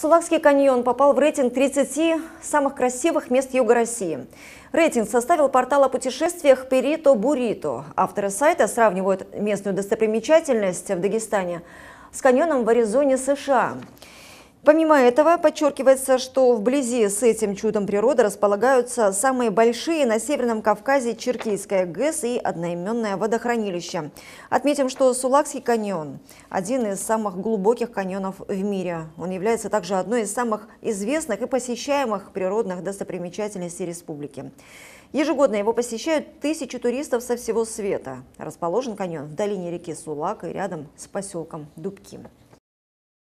Сулакский каньон попал в рейтинг 30 самых красивых мест Юга России. Рейтинг составил портал о путешествиях Перито Бурито. Авторы сайта сравнивают местную достопримечательность в Дагестане с каньоном в Аризоне, США. Помимо этого, подчеркивается, что вблизи с этим чудом природы располагаются самые большие на Северном Кавказе Черкийская ГЭС и одноименное водохранилище. Отметим, что Сулакский каньон – один из самых глубоких каньонов в мире. Он является также одной из самых известных и посещаемых природных достопримечательностей республики. Ежегодно его посещают тысячи туристов со всего света. Расположен каньон в долине реки Сулак и рядом с поселком Дубки.